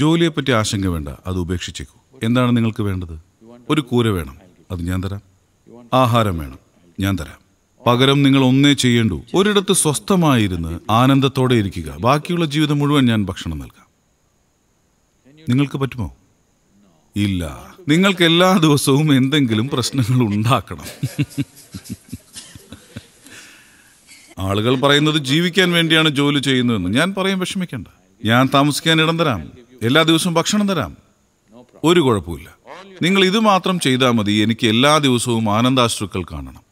ജോലിയെപ്പറ്റി ആശങ്ക വേണ്ട അത് ഉപേക്ഷിച്ചേക്കൂ എന്താണ് നിങ്ങൾക്ക് വേണ്ടത് ഒരു കൂര വേണം അത് ഞാൻ തരാം ആഹാരം വേണം ഞാൻ തരാം പകരം നിങ്ങൾ ഒന്നേ ചെയ്യേണ്ടൂ ഒരിടത്ത് സ്വസ്ഥമായിരുന്ന് ആനന്ദത്തോടെ ഇരിക്കുക ബാക്കിയുള്ള ജീവിതം മുഴുവൻ ഞാൻ ഭക്ഷണം നൽകാം നിങ്ങൾക്ക് പറ്റുമോ ഇല്ല നിങ്ങൾക്ക് എല്ലാ ദിവസവും എന്തെങ്കിലും പ്രശ്നങ്ങൾ ഉണ്ടാക്കണം ആളുകൾ പറയുന്നത് ജീവിക്കാൻ വേണ്ടിയാണ് ജോലി ചെയ്യുന്നതെന്ന് ഞാൻ പറയും വിഷമിക്കേണ്ട ഞാൻ താമസിക്കാൻ ഇടം തരാം എല്ലാ ദിവസവും ഭക്ഷണം തരാം ഒരു കുഴപ്പമില്ല നിങ്ങൾ ഇത് മാത്രം ചെയ്താൽ മതി എനിക്ക് എല്ലാ ദിവസവും ആനന്ദാശ്രുക്കൾ കാണണം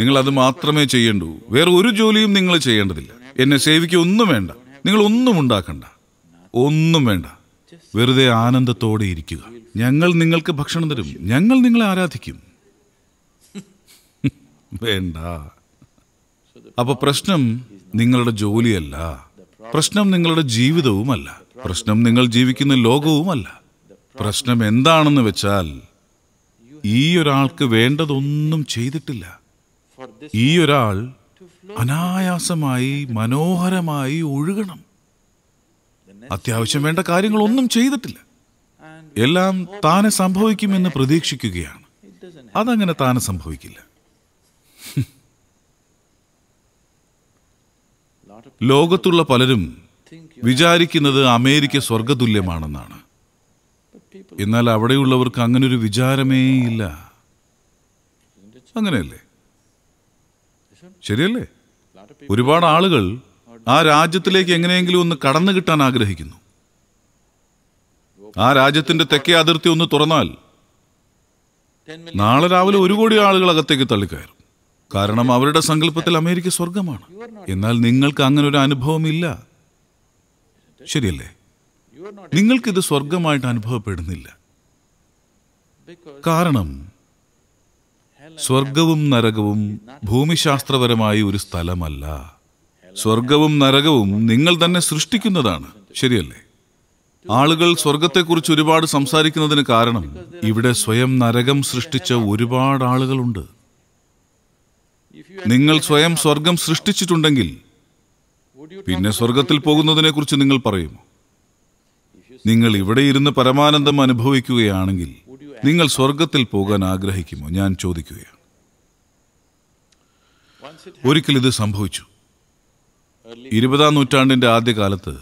നിങ്ങൾ അത് മാത്രമേ ചെയ്യേണ്ടൂ വേറെ ഒരു ജോലിയും നിങ്ങൾ ചെയ്യേണ്ടതില്ല എന്നെ സേവിക്കുക ഒന്നും വേണ്ട നിങ്ങൾ ഒന്നും ഉണ്ടാക്കണ്ട ഒന്നും വേണ്ട വെറുതെ ആനന്ദത്തോടെ ഇരിക്കുക ഞങ്ങൾ നിങ്ങൾക്ക് ഭക്ഷണം തരും ഞങ്ങൾ നിങ്ങളെ ആരാധിക്കും വേണ്ട അപ്പൊ പ്രശ്നം നിങ്ങളുടെ ജോലിയല്ല പ്രശ്നം നിങ്ങളുടെ ജീവിതവുമല്ല പ്രശ്നം നിങ്ങൾ ജീവിക്കുന്ന ലോകവുമല്ല പ്രശ്നം എന്താണെന്ന് വെച്ചാൽ ഈ ഒരാൾക്ക് വേണ്ടതൊന്നും ചെയ്തിട്ടില്ല ഈ ഒരാൾ അനായാസമായി മനോഹരമായി ഒഴുകണം അത്യാവശ്യം വേണ്ട കാര്യങ്ങളൊന്നും ചെയ്തിട്ടില്ല എല്ലാം താനെ സംഭവിക്കുമെന്ന് പ്രതീക്ഷിക്കുകയാണ് അതങ്ങനെ താനെ സംഭവിക്കില്ല ലോകത്തുള്ള പലരും വിചാരിക്കുന്നത് അമേരിക്ക സ്വർഗതുല്യമാണെന്നാണ് എന്നാൽ അവിടെയുള്ളവർക്ക് അങ്ങനൊരു വിചാരമേ ഇല്ല അങ്ങനെയല്ലേ ശരിയല്ലേ ഒരുപാട് ആളുകൾ ആ രാജ്യത്തിലേക്ക് എങ്ങനെയെങ്കിലും ഒന്ന് കടന്നു കിട്ടാൻ ആഗ്രഹിക്കുന്നു ആ രാജ്യത്തിന്റെ തെക്കേ അതിർത്തി ഒന്ന് തുറന്നാൽ നാളെ രാവിലെ ഒരു കോടി ആളുകൾ അകത്തേക്ക് തള്ളിക്കയറും കാരണം അവരുടെ സങ്കല്പത്തിൽ അമേരിക്ക സ്വർഗമാണ് എന്നാൽ നിങ്ങൾക്ക് അങ്ങനെ ഒരു അനുഭവമില്ല ശരിയല്ലേ നിങ്ങൾക്കിത് സ്വർഗമായിട്ട് അനുഭവപ്പെടുന്നില്ല കാരണം സ്വർഗവും നരകവും ഭൂമിശാസ്ത്രപരമായി ഒരു സ്ഥലമല്ല സ്വർഗവും നരകവും നിങ്ങൾ തന്നെ സൃഷ്ടിക്കുന്നതാണ് ശരിയല്ലേ ആളുകൾ സ്വർഗത്തെക്കുറിച്ച് ഒരുപാട് സംസാരിക്കുന്നതിന് കാരണം ഇവിടെ സ്വയം നരകം സൃഷ്ടിച്ച ഒരുപാട് ആളുകളുണ്ട് നിങ്ങൾ സ്വയം സ്വർഗം സൃഷ്ടിച്ചിട്ടുണ്ടെങ്കിൽ പിന്നെ സ്വർഗത്തിൽ പോകുന്നതിനെക്കുറിച്ച് നിങ്ങൾ പറയുമോ നിങ്ങൾ ഇവിടെ ഇരുന്ന് പരമാനന്ദം അനുഭവിക്കുകയാണെങ്കിൽ നിങ്ങൾ സ്വർഗത്തിൽ പോകാൻ ആഗ്രഹിക്കുമോ ഞാൻ ചോദിക്കുകയാണ് ഒരിക്കൽ ഇത് സംഭവിച്ചു ഇരുപതാം നൂറ്റാണ്ടിൻ്റെ ആദ്യകാലത്ത്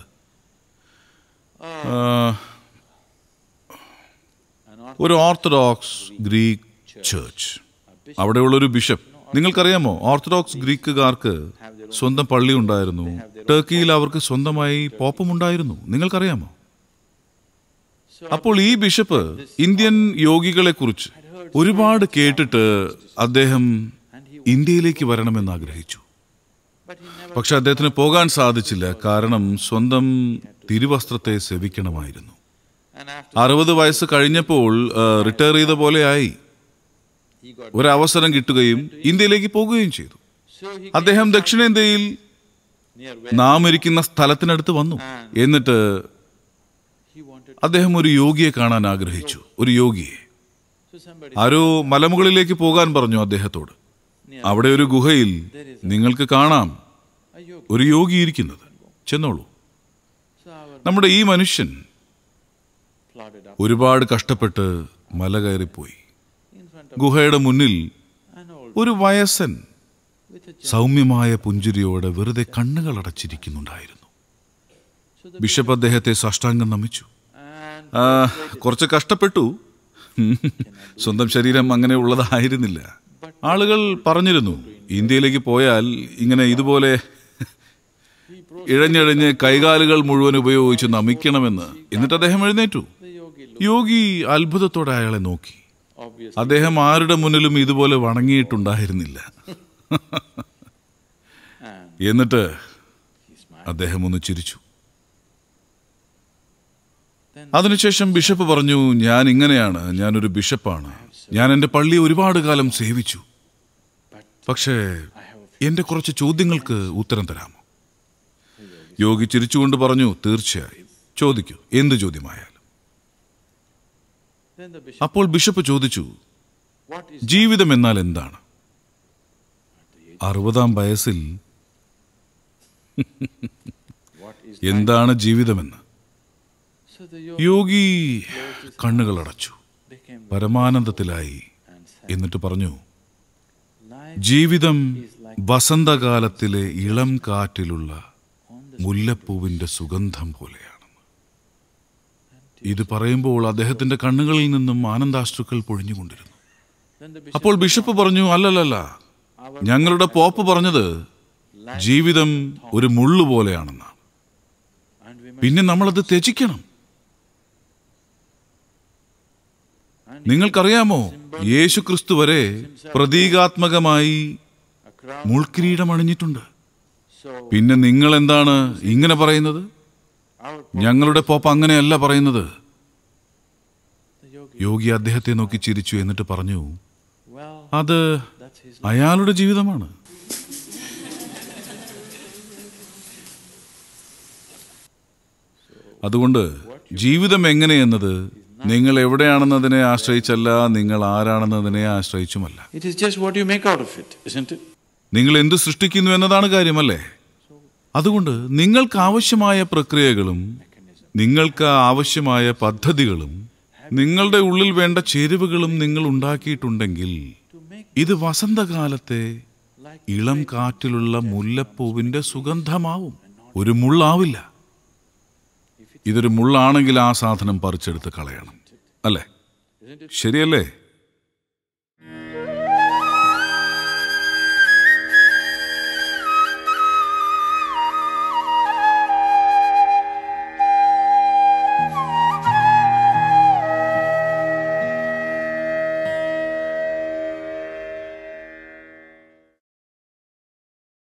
ഒരു ഓർത്തഡോക്സ് ഗ്രീക്ക് ചേർച്ച് അവിടെയുള്ളൊരു ബിഷപ്പ് നിങ്ങൾക്കറിയാമോ ഓർത്തഡോക്സ് ഗ്രീക്കുകാർക്ക് സ്വന്തം പള്ളി ഉണ്ടായിരുന്നു ടർക്കിയിൽ അവർക്ക് സ്വന്തമായി പോപ്പും ഉണ്ടായിരുന്നു നിങ്ങൾക്കറിയാമോ അപ്പോൾ ഈ ബിഷപ്പ് ഇന്ത്യൻ യോഗികളെക്കുറിച്ച് ഒരുപാട് കേട്ടിട്ട് അദ്ദേഹം ഇന്ത്യയിലേക്ക് വരണമെന്ന് ആഗ്രഹിച്ചു പക്ഷെ അദ്ദേഹത്തിന് പോകാൻ സാധിച്ചില്ല കാരണം സ്വന്തം തിരുവസ്ത്രത്തെ സേവിക്കണമായിരുന്നു അറുപത് വയസ്സ് കഴിഞ്ഞപ്പോൾ റിട്ടയർ ചെയ്ത പോലെയായി ഒരവസരം കിട്ടുകയും ഇന്ത്യയിലേക്ക് പോകുകയും ചെയ്തു അദ്ദേഹം ദക്ഷിണേന്ത്യയിൽ നാം ഇരിക്കുന്ന സ്ഥലത്തിനടുത്ത് വന്നു എന്നിട്ട് അദ്ദേഹം ഒരു യോഗിയെ കാണാൻ ആഗ്രഹിച്ചു ഒരു യോഗിയെ ആരോ മലമുകളിലേക്ക് പോകാൻ പറഞ്ഞു അദ്ദേഹത്തോട് അവിടെ ഒരു ഗുഹയിൽ നിങ്ങൾക്ക് കാണാം ഒരു യോഗി ഇരിക്കുന്നത് ചെന്നോളൂ നമ്മുടെ ഈ മനുഷ്യൻ ഒരുപാട് കഷ്ടപ്പെട്ട് മല കയറിപ്പോയി ഗുഹയുടെ മുന്നിൽ ഒരു വയസ്സൻ സൗമ്യമായ പുഞ്ചിരിയോടെ വെറുതെ കണ്ണുകൾ അടച്ചിരിക്കുന്നുണ്ടായിരുന്നു ബിഷപ്പ് അദ്ദേഹത്തെ സാഷ്ടാംഗം നമിച്ചു കുറച്ച് കഷ്ടപ്പെട്ടു സ്വന്തം ശരീരം അങ്ങനെ ഉള്ളതായിരുന്നില്ല ആളുകൾ പറഞ്ഞിരുന്നു ഇന്ത്യയിലേക്ക് പോയാൽ ഇങ്ങനെ ഇതുപോലെ ഇഴഞ്ഞഴിഞ്ഞ് കൈകാലുകൾ മുഴുവൻ ഉപയോഗിച്ച് നമിക്കണമെന്ന് എന്നിട്ട് അദ്ദേഹം എഴുന്നേറ്റു യോഗി അത്ഭുതത്തോടെ അയാളെ നോക്കി അദ്ദേഹം ആരുടെ മുന്നിലും ഇതുപോലെ വണങ്ങിയിട്ടുണ്ടായിരുന്നില്ല എന്നിട്ട് അദ്ദേഹം ഒന്ന് ചിരിച്ചു അതിനുശേഷം ബിഷപ്പ് പറഞ്ഞു ഞാൻ ഇങ്ങനെയാണ് ഞാനൊരു ബിഷപ്പാണ് ഞാൻ എൻ്റെ പള്ളി ഒരുപാട് കാലം സേവിച്ചു പക്ഷേ എൻ്റെ കുറച്ച് ചോദ്യങ്ങൾക്ക് ഉത്തരം തരാമോ യോഗി ചിരിച്ചുകൊണ്ട് പറഞ്ഞു തീർച്ചയായും ചോദിക്കൂ എന്ത് ചോദ്യമായാൽ അപ്പോൾ ബിഷപ്പ് ചോദിച്ചു ജീവിതം എന്നാൽ എന്താണ് അറുപതാം വയസ്സിൽ എന്താണ് ജീവിതമെന്ന് യോഗി കണ്ണുകൾ അടച്ചു പരമാനന്ദത്തിലായി എന്നിട്ട് പറഞ്ഞു ജീവിതം വസന്തകാലത്തിലെ ഇളം കാറ്റിലുള്ള മുല്ലപ്പൂവിൻ്റെ സുഗന്ധം പോലെയാണ് ഇത് പറയുമ്പോൾ അദ്ദേഹത്തിന്റെ കണ്ണുകളിൽ നിന്നും ആനന്ദാശ്രുക്കൾ പൊഴിഞ്ഞുകൊണ്ടിരുന്നു അപ്പോൾ ബിഷപ്പ് പറഞ്ഞു അല്ലല്ലല്ല ഞങ്ങളുടെ പോപ്പ് പറഞ്ഞത് ജീവിതം ഒരു മുള്ളു പോലെയാണെന്ന് പിന്നെ നമ്മളത് ത്യജിക്കണം നിങ്ങൾക്കറിയാമോ യേശു ക്രിസ്തു വരെ പ്രതീകാത്മകമായി മുൾക്കിരീടം അണിഞ്ഞിട്ടുണ്ട് പിന്നെ നിങ്ങൾ എന്താണ് ഇങ്ങനെ പറയുന്നത് ഞങ്ങളുടെ പോപ്പ് അങ്ങനെയല്ല പറയുന്നത് യോഗി അദ്ദേഹത്തെ നോക്കി ചിരിച്ചു എന്നിട്ട് പറഞ്ഞു അത് അയാളുടെ ജീവിതമാണ് അതുകൊണ്ട് ജീവിതം എങ്ങനെയെന്നത് നിങ്ങൾ എവിടെയാണെന്നതിനെ ആശ്രയിച്ചല്ല നിങ്ങൾ ആരാണെന്നതിനെ ആശ്രയിച്ചുമല്ല നിങ്ങൾ എന്ത് സൃഷ്ടിക്കുന്നു എന്നതാണ് കാര്യമല്ലേ അതുകൊണ്ട് നിങ്ങൾക്ക് ആവശ്യമായ പ്രക്രിയകളും നിങ്ങൾക്ക് ആവശ്യമായ പദ്ധതികളും നിങ്ങളുടെ ഉള്ളിൽ വേണ്ട ചേരുവകളും നിങ്ങൾ ഉണ്ടാക്കിയിട്ടുണ്ടെങ്കിൽ ഇത് വസന്തകാലത്തെ ഇളം കാറ്റിലുള്ള മുല്ലപ്പൂവിൻ്റെ സുഗന്ധമാവും ഒരു മുള്ളാവില്ല ഇതൊരു മുള്ളാണെങ്കിൽ ആ സാധനം പറിച്ചെടുത്ത് കളയണം അല്ലേ ശരിയല്ലേ